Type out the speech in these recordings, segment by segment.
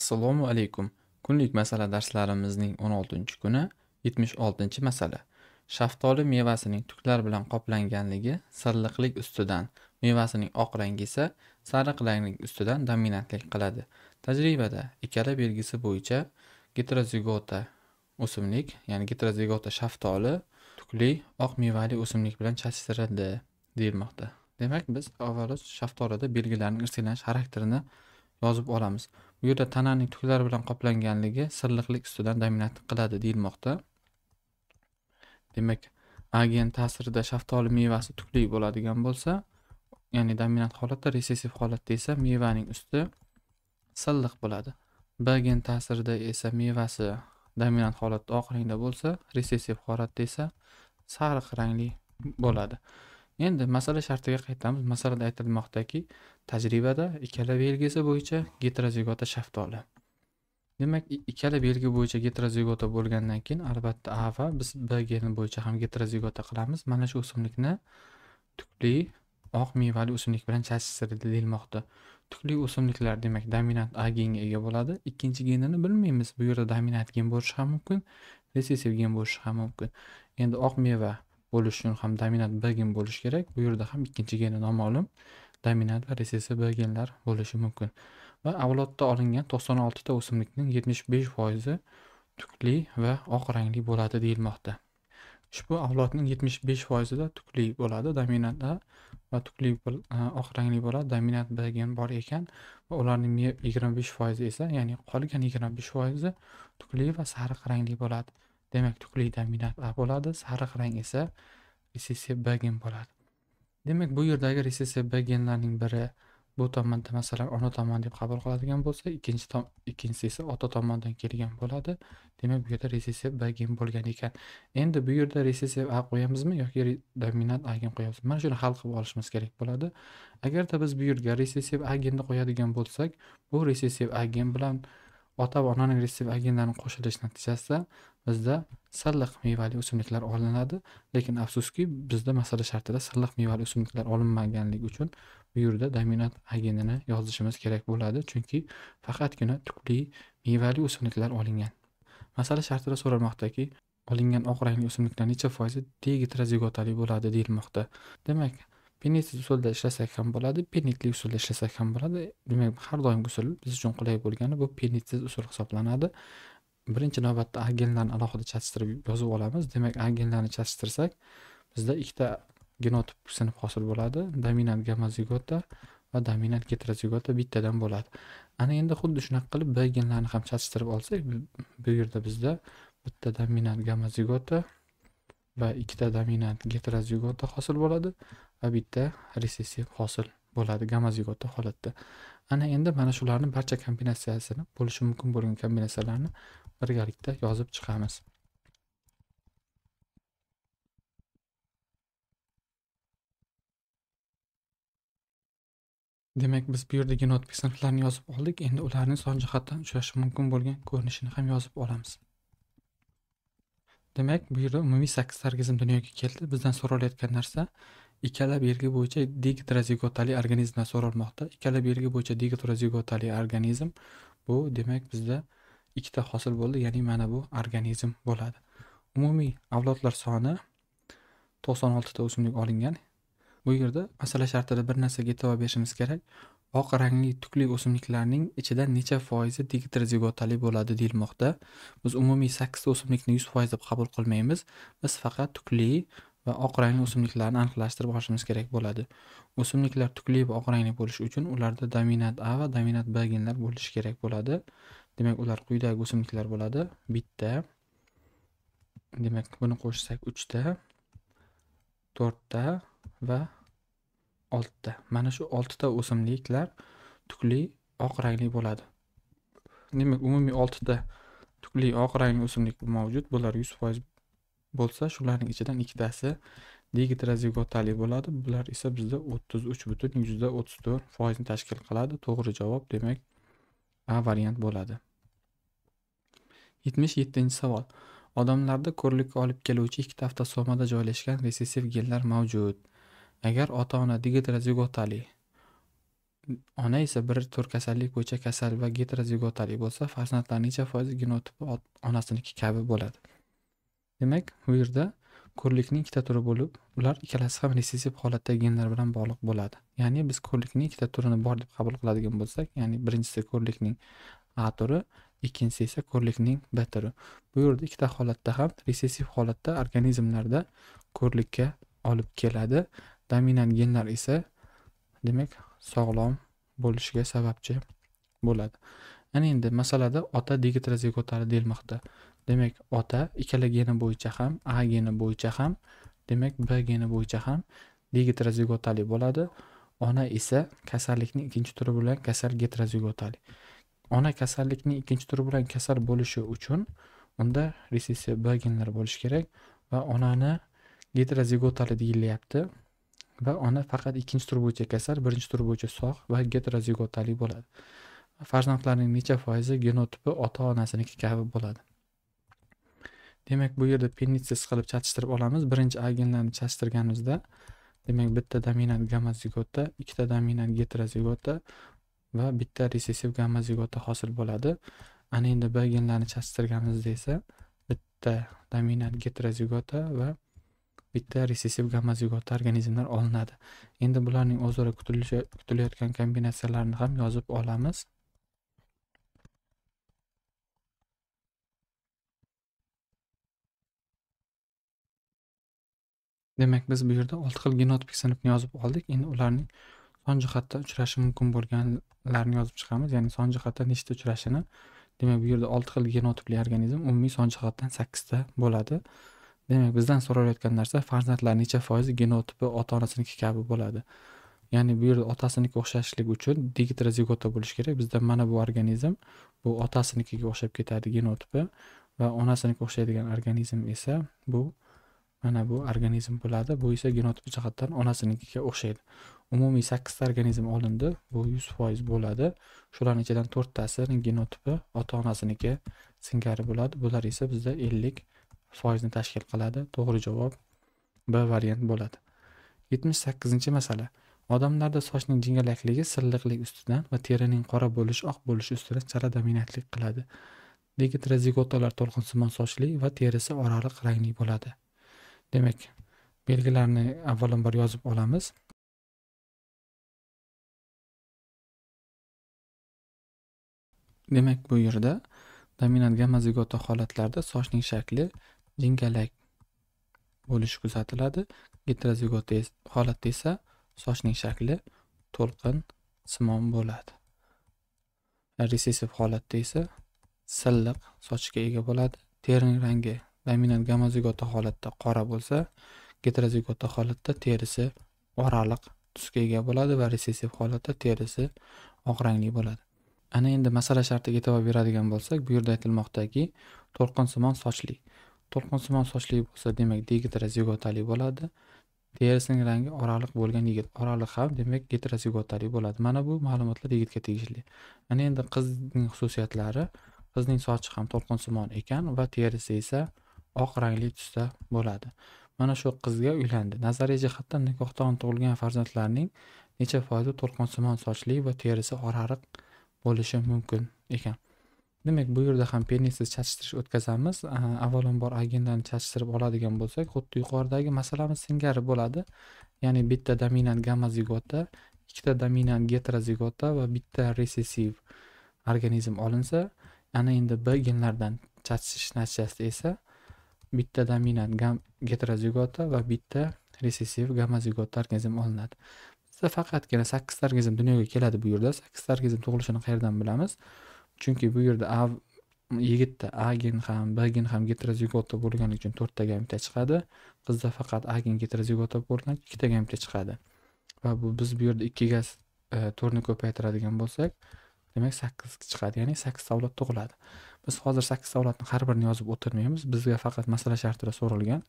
assalomu alaykum kunlik masala darslarimizning 16 kuni 76 masala shaftoli mevasining tuklar bilan qoplanganligi silliqlik ustidan mevasining oq rangi esa sariq ranglik ustidan dominantlik qiladi tajribada ikkala belgisi bo'yicha getrozigota o'simlik ya'ni getrozigota shaftoli tukli oq mevali o'simlik bilan chastiradi deyilmoqda demak biz avvalo shaftolida belgilarning irsiylanish xarakterini yozib olamiz bu yerda tananing tuklar bilan qoplanganligi silliqlik ustidan dominant qiladi deyilmoqda demak agen ta'sirida shaftoli mevasi tukli bo'ladigan bo'lsa ya'ni dominant holatda resessiv holatda esa mevaning usti silliq bo'ladi b gen ta'sirida esa mevasi dominant holatda oq rangda bo'lsa resessiv holatda esa sariq rangli bo'ladi endi masala shartiga qaytamiz masalada aytilmoqdaki tajribada ikkala belgisi bo'yicha getrozigota shaftoli demak ikkala belgi bo'yicha getrozigota bo'lgandan keyin albatta a va biz b geni bo'yicha ham getrozigota qilamiz mana shu o'simlikni tukli oq mevali o'simlik bilan chalishtirildi deyilmoqda tukli o'simliklar demak dominant a genga ega bo'ladi ikkinchi genini bilmaymiz bu yerda dominant gen bo'lishi ham mumkin resessiv gen bo'lishi ham mumkin endi oq meva bo'lishi uchun ham dominant b gen bo'lishi kerak bu yerda ham ikkinchi geni noma'lum dominant va resessiv b genlar bo'lishi mumkin va avlodda olingan to'qson oltita o'simlikning yetmish besh foizi tukli va oq rangli bo'ladi deyilmoqda ushbu avlodning yetmish besh foizida tukli bo'ladi dominant a va tukli e, oq rangli bo'ladi dominant b gen bor ekan va ularning yigirma besh foizi esa ya'ni qolgan yigirma besh foizi tukli va sariq rangli bo'ladi demak tukli dominant a bo'ladi sariq rang esa resessiv b gen bo'ladi demak bu yerdagi resessiv b genlarning biri bu tomonda masalan ona tomon deb qabul qiladigan bo'lsa ikkinchi tom ikkinchisi esa ota tomondan kelgan bo'ladi demak bu yerda resessiv b gen bo'lgan ekan endi bu yerda resessiv a qo'yamizmi yoki dominant a gen qo'yamiz mana shuni hal qilib olishimiz kerak bo'ladi agarda biz bu yerga resessiv a genni qo'yadigan bo'lsak bu resessiv a gen bilan ota va onaning resessiv a genlarini qo'shilish natijasida bizda silliq mevali o'simliklar olinadi lekin afsuski bizda masala shartida silliq mevali o'simliklar olinmaganligi uchun bu yerda dominant agenini yozishimiz kerak bo'ladi chunki faqatgina tukli mevali o'simliklar olingan masala shartida so'ralmoqdaki olingan oq rangli o'simliklar necha foizi degitrazigotali bo'ladi deyilmoqda demak penitsiz usulda ishlasak ham bo'ladi penitli usulda ishlasak ham bo'ladi demak har doimgi usul biz uchun qulay bo'lgani bu penitsiz usul hisoblanadi birinchi navbatda a alohida chatishtirib yozib olamiz demak a genlarni chatishtirsak bizda ikkita genotip sinf hosil bo'ladi dominant gamazigota va dominant getrazigota bittadan bo'ladi ana endi xuddi shunaqa qilib b genlarni ham chatishtirib olsak bu yerda bizda bitta dominant gamazigota va ikkita dominant getrazigota hosil bo'ladi va bitta resessiv hosil bo'ladi gamazigota holatda ana endi mana shularni barcha kombinatsiyasini bo'lishi mumkin bo'lgan kombinatsiyalarni birgalikda yozib chiqamiz demak biz bu yerdagi not sinflarni yozib oldik endi ularni son jihatdan uchrashi mumkin bo'lgan ko'rinishini ham yozib olamiz demak bu yerda umumiy sakkizta organizm dunyoga keldi bizdan so'ralayotgan narsa ikkala belgi bo'yicha digitrozigotali organizmlar so'ralmoqda ikkala belgi bo'yicha digitrozigotali organizm bu demak bizda ikkita hosil bo'ldi ya'ni mana bu organizm bo'ladi umumiy avlodlar soni to'qson oltita o'simlik olingan bu yerda masala shartida bir narsaga e'tibor berishimiz kerak oq rangli tukli o'simliklarning ichida necha foizi digitrozigotali bo'ladi deyilmoqda biz umumiy sakkizta o'simlikni yuz foiz deb qabul qilmaymiz biz faqat tukli va oq rangli o'simliklarni aniqlashtirib olishimiz kerak bo'ladi o'simliklar tukli va oq rangli bo'lishi uchun ularda dominant a va dominant b genlar bo'lishi kerak bo'ladi demak ular quyidagi o'simliklar bo'ladi bitta demak buni qo'shsak uchta to'rtta va oltita mana shu oltita o'simliklar tukli oq rangli bo'ladi demak umumiy oltita tukli oq rangli o'simlik mavjud bular yuz foiz bo'lsa shularning ichidan ikkitasi digitrazigotali bo'ladi bular esa bizda o'ttiz uch butun yuzda o'ttiz to'rt foizni tashkil qiladi to'g'ri javob demak a variant bo'ladi yetmish yettinchi savol odamlarda ko'rlikka olib keluvchi ikkita avtosomada joylashgan resessiv genlar mavjud agar ota ona digitrazigotali ona esa bir tur kasallik bo'yicha kasal va getrozigotali bo'lsa farzandlar necha foiz genotipi onasiniki kabi bo'ladi demak bu yerda ko'rlikning ikkita turi bo'lib ular ikkalasi ham resessiv holatdagi genlar bilan bog'liq bo'ladi ya'ni biz ko'rlikning ikkita turini bor deb qabul qiladigan bo'lsak ya'ni birinchisi ko'rlikning a turi ikkinchisi esa ko'rlikning batiri bu yerda ikkita holatda ham resessiv holatda organizmlarda ko'rlikka olib keladi dominant genlar esa demak sog'lom bo'lishiga sababchi bo'ladi ana endi masalada ota digitrozigotari deyilmoqda demak ota ikkala geni bo'yicha ham a geni bo'yicha ham demak b geni bo'yicha ham digitrazigotali bo'ladi ona esa kasallikning ikkinchi turi bilan kasal getrozigotali ona kasallikning ikkinchi turi bilan kasal bo'lishi uchun unda resessiya b genlari bo'lishi kerak va onani getrozigotali deyilyapti va ona faqat ikkinchi tur bo'yicha kasal birinchi tur bo'yicha sog' va getrozigotali bo'ladi farzandlarning necha foizi genotipi ota onasiniki kabi bo'ladi demak bu yerda penitsis qilib chatishtirib olamiz birinchi a genlarni chatishtirganimizda demak bitta dominant gamozigota ikkita dominant getrozigota va bitta resessiv gamma zigota hosil bo'ladi ana endi b genlarni chastirganimizda esa bitta dominant getrozigota va bitta resessiv gamma zigota organizmlar olinadi endi bularning o'zaro kutilayotgan kombinatsiyalarini ham yozib olamiz demak biz bu yerda olti xil genotipik sinfni yozib oldik endi ularning son jihatda uchrashi mumkin bo'lganlarni yozib chiqamiz ya'ni son jihatda nechta uchrashini demak bu yerda olti xil genotipli organizm umumiy son jihatdan sakkizta bo'ladi demak bizdan so'ralayotgan narsa farzandlar necha foizi genotipi ota onasiniki kabi bo'ladi ya'ni bu yerda otasiniki o'xshashlik uchun digitrazigota bo'lishi kerak bizda mana bu organizm bu otasinikiga o'xshab ketadi genotipi va onasiniki o'xshaydigan organizm esa bu mana bu organizm bo'ladi bu esa genotip jihatdan onasinikiga o'xshaydi umumiy sakkizta organizm olindi bu yuz foiz bo'ladi shularni ichidan to'rttasini genotipi ota onasiniki singari bo'ladi bular esa bizda ellik foizni tashkil qiladi to'g'ri javob b variant bo'ladi yetmish sakkizinchi masala odamlarda sochning jingalakligi silliqlik ustidan va terining qora bo'lishi oq bo'lishi ustidan chala dominantlik qiladi digitrozigotalar to'lqinsimon sochli va terisi oraliq rangli bo'ladi demak belgilarni avvalambor yozib olamiz demak bu yerda dominant gamma holatlarda sochning shakli jingalak bo'lishi kuzatiladi getrozigota holatda esa sochning shakli to'lqin simon bo'ladi resessiv holatda esa silliq sochga ega bo'ladi terining rangi dominant gamozigota holatda qora bo'lsa getrozigota holatda terisi oraliq tusga ega bo'ladi va resessiv holatda terisi oq rangli bo'ladi ana endi masala shartiga e'tibor beradigan bo'lsak bu yerda aytilmoqdaki to'lqinsimon sochli to'lqinsimon sochli bo'lsa demak degetrozigotali bo'ladi terisining rangi oraliq bo'lgan yigit oraliq ham demak getrozigotali bo'ladi mana bu ma'lumotlar yigitga tegishli ana endi qizning xususiyatlari qizning sochi ham to'lqinsimon ekan va terisi esa oq rangli tusda bo'ladi mana shu qizga uylandi nazariy jihatdan nikohdan tug'ilgan farzandlarning necha foizi to'lqinsimon sochli va terisi orariq bo'lishi mumkin ekan demak bu yerda ham penisiz chachishtirish o'tkazamiz avvalambor agendani chachishtirib oladigan bo'lsak xuddi yuqoridagi masalamiz singari bo'ladi ya'ni bitta dominant gamazigota ikkita dominant heterozigota va bitta resessiv organizm olinsa ana endi b genlardan chachishish natijasida esa bitta dominant geterozigota va bitta resessiv gomozigot organizm olinadi bizda faqatgina sakkiz organizm dunyoga keladi bu yerda sakkiz organizm tug'ilishini qayerdan bilamiz chunki bu yerda a yigitda a gen ham b gen ham getrozigota bo'lgani uchun to'rtta gamta chiqadi qizda faqat a gen getrozigota bo'lgan ikkita gamta chiqadi va bu biz bu yerda ikkiga e, to'rni ko'paytiradigan bo'lsak demak sakkiz chiqadi ya'ni sakkizta avlod tug'iladi biz hozir sakkizta avlodni har birini yozib o'tirmaymiz bizga faqat masala shartida so'ralgan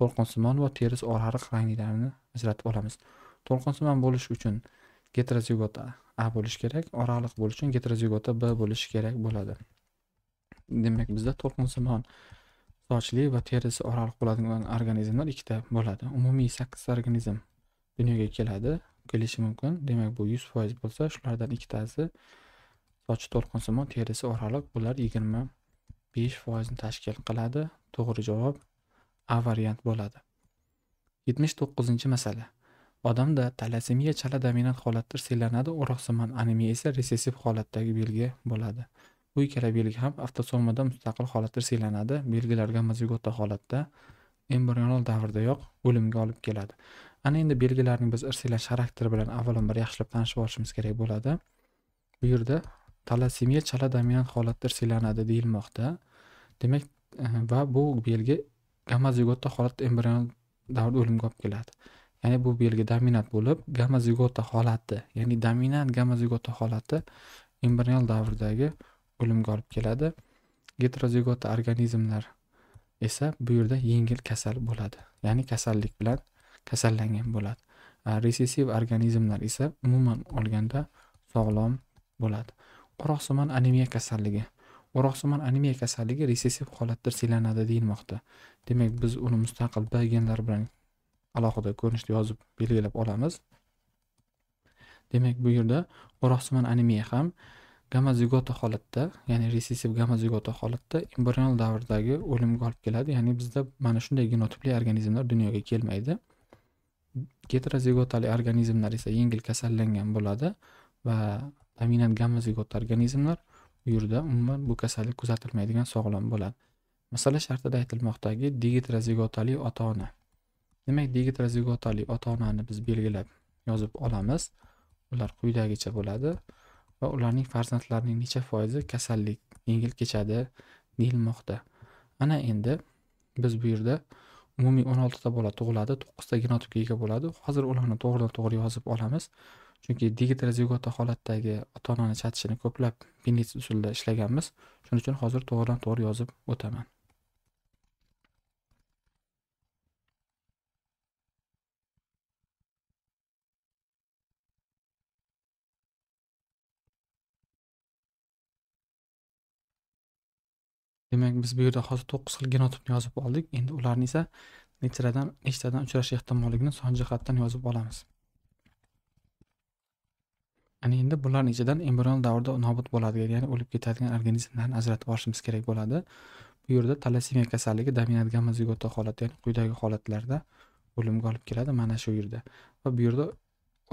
to'lqinsimon va teris oraliq ranglarini ajratib olamiz to'lqinsimon bo'lishi uchun getrozigota a bo'lishi kerak oraliq bo'lishi uchun getrozigota b bo'lishi kerak bo'ladi demak bizda to'lqinsimon sochli va terisi oraliq bo'ladigan organizmlar ikkita bo'ladi umumiy sakkizta organizm dunyoga keladi kelishi mumkin demak bu yuz foiz bo'lsa shulardan ikkitasi sochi to'lqinsimon terisi oraliq bular yigirma besh foizni tashkil qiladi to'g'ri javob a variant bo'ladi yetmish to'qqizinchi masala odamda talasemiya chala dominant holatda siylanadi o'roqsimon anemiya esa resessiv holatdagi belgi bo'ladi bu ikkala belgi ham avtosomada mustaqil holatda siylanadi belgilarga mazigota holatda embrional davrdayoq o'limga olib keladi ana endi belgilarning biz irsiylanish xarakteri bilan avvalambor yaxshilab tanishib olishimiz kerak bo'ladi bu yerda talasemiya chala dominant holatda siylanadi deyilmoqda demak eh, va bu belgi gamazigota holat embrion davrida o'limga olib keladi ya'ni bu belgi dominant bo'lib gamazigota holati ya'ni dominant gamazigota holati embrional davrdagi o'limga olib keladi Heterozigot organizmlar esa bu yerda yengil kasal bo'ladi ya'ni kasallik bilan kasallangan bo'ladi eh, resessiv organizmlar esa umuman olganda sog'lom bo'ladi o'roqsimon anemiya kasalligi o'roqsimon anemiya kasalligi resessiv holatda siylanadi deyilmoqda demak biz uni mustaqil b genlar bilan alohida ko'rinishda yozib belgilab olamiz demak bu yerda o'roqsimon anemiya ham gamazigota holatda ya'ni resessiv gamazigota holatda embrional davrdagi o'limga olib keladi ya'ni bizda mana shunday genotipli organizmlar dunyoga kelmaydi getrozigotali organizmlar esa yengil kasallangan bo'ladi va dominant gamma zigot organizmlar u yerda umuman bu kasallik kuzatilmaydigan sog'lom bo'ladi masala shartida aytilmoqdagi digitrazigotali ota ona demak digitrazigotali ota onani biz belgilab yozib olamiz ular quyidagicha bo'ladi va ularning farzandlarining necha foizi kasallik yengil kechadi deyilmoqda ana endi biz bu yerda umumiy o'n oltita bola tug'iladi to'qqizta genotipga ega bo'ladi hozir ularni to'g'ridan to'g'ri yozib olamiz chunki digital zigota holatdagi ota onani chatishini ko'plab binnits usulida ishlaganmiz shuning uchun hozir to'g'ridan to'g'ri yozib o'taman demak biz bu yerda hozir to'qqiz xil genotipni yozib oldik endi ularni esa nechtadan nechtadan uchrashi ehtimolligini son jihatdan yozib olamiz Ana endi bularning ichidan embrion davrida nobud bo'ladigan, ya'ni o'lib ketadigan organizmlarni ajratib olishimiz kerak bo'ladi. Bu yerda talasemiya kasalligi dominant gamma holati, ya'ni quyidagi holatlarda o'limga olib keladi mana shu yerda. Va bu yerda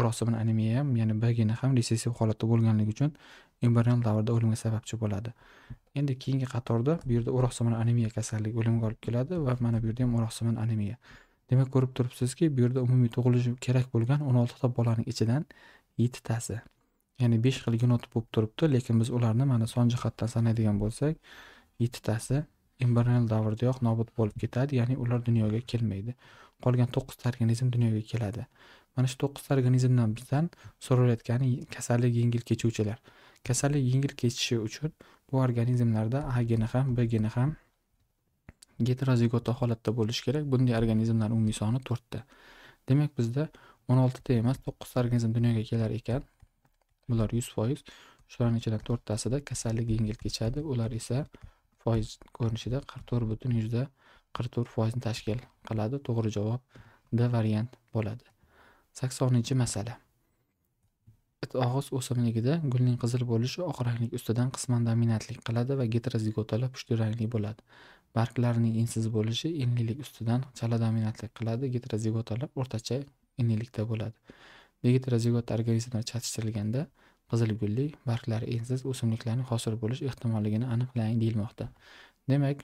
rosimini anemiya ham, ya'ni B geni ham resessiv holatda bo'lganligi uchun embrion davrida o'limga sababchi bo'ladi. Endi keyingi qatorda bu yerda o'roqsimon anemiya kasalligi o'limga olib keladi va mana bu yerda ham o'roqsimon anemiya. Demak ko'rib turibsizki, bu yerda umumiy tug'ilishi kerak bo'lgan 16 ta bolaning ichidan yettitasi ya'ni besh xil genotip bo'lib turibdi lekin biz ularni mana son jihatdan sanaydigan bo'lsak yettitasi embrional davridayoq nobud bo'lib ketadi ya'ni ular dunyoga kelmaydi qolgan to'qqizta organizm dunyoga keladi mana shu to'qqizta organizmdan bizdan so'ralayotgani kasallik yengil kechuvchilar kasallik yengil kechishi uchun bu organizmlarda a geni ham b geni ham heterozigota holatda bo'lishi kerak bunday organizmlar umumiy soni to'rtta demak bizda o'n oltita emas to'qqizta organizm dunyoga kelar ekan bular yuz foiz shularni ichidan to'rttasida kasallik yengil kechadi ular esa foiz ko'rinishida qirq to'rt butun yuzda qirq to'rt foizni tashkil qiladi to'g'ri javob d variant bo'ladi saksoninchi masala it og'iz o'simligida gulning qizil bo'lishi oq ranglik ustidan qisman dominantlik qiladi va getrozigotali pushti rangli bo'ladi barglarning ensiz bo'lishi enlilik ustidan chala dominantlik qiladi getrozigotali o'rtacha inilikda bo'ladi digit razgoda organizmlar chatishtirilganda qizilgulli barglari ensiz o'simliklarning hosil bo'lish ehtimolligini aniqlang deyilmoqda demak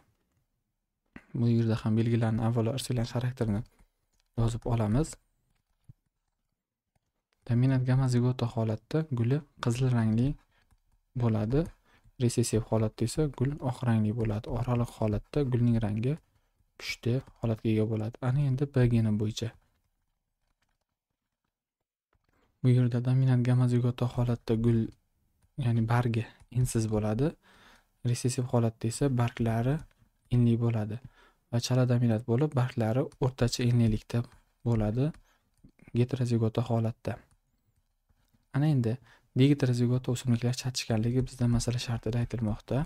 bu yerda ham belgilarni avvalo irsiylanish xarakterini yozib olamiz dominant gamazigota holatda guli qizil rangli bo'ladi resessiv holatda esa gul oq rangli bo'ladi oraliq holatda gulning rangi pushti holatga ega bo'ladi ana endi b geni bo'yicha bu yerda dominant gamazigota holatda gul ya'ni bargi ensiz bo'ladi resessiv holatda esa barglari enli bo'ladi va chala dominant bo'lib barglari o'rtacha enlilikda bo'ladi getrozigota holatda ana endi digeterozigota o'simliklar chachishganligi bizda masala shartida aytilmoqda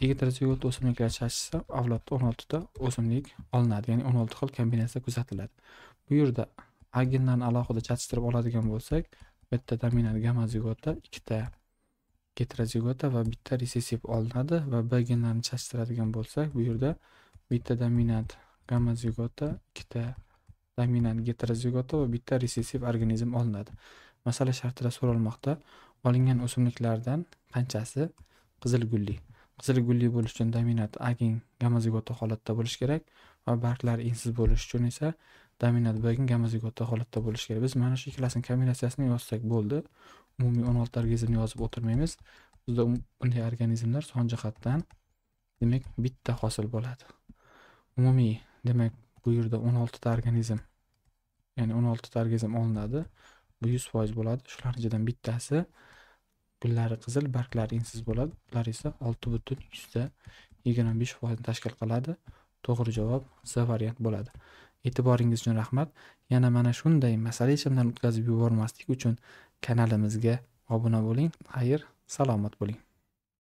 digitrozigota o'simliklar chachishsa avlodda o'n oltita o'simlik olinadi ya'ni o'n olti xil kombinatsiya kuzatiladi bu yerda agenlarni alohida chatishtirib oladigan bo'lsak bitta dominant gamazigota ikkita getrozigota va bitta resessiv olinadi va b genlarni chatishtiradigan bo'lsak bu yerda bitta dominant gamazigota ikkita dominant getrozigota va bitta resessiv organizm olinadi masala shartida so'ralmoqda olingan o'simliklardan qanchasi qizil gulli qizil gulli bo'lish uchun dominant agin gamazigota holatda bo'lishi kerak va barglar ensiz bo'lishi uchun esa dominant bo'lgan gamazigotda holatda bo'lishi kerak biz mana shu ikkalasini kombinatsiyasini yozsak bo'ldi umumiy o'n olti organizmni yozib o'tirmaymiz bizda bunday organizmlar son jihatdan demak bitta hosil bo'ladi umumiy demak bu yerda o'n oltita organizm ya'ni o'n oltita organizm olinadi bu yuz foiz bo'ladi shularni ichidan bittasi gullari qizil barglari insiz bo'ladi bular esa olti butun yuzda yigirma besh foizni tashkil qiladi to'g'ri javob c variant bo'ladi e'tiboringiz uchun rahmat yana mana shunday masala ichimdan o'tkazib yubormaslik uchun kanalimizga obuna bo'ling xayr salomat bo'ling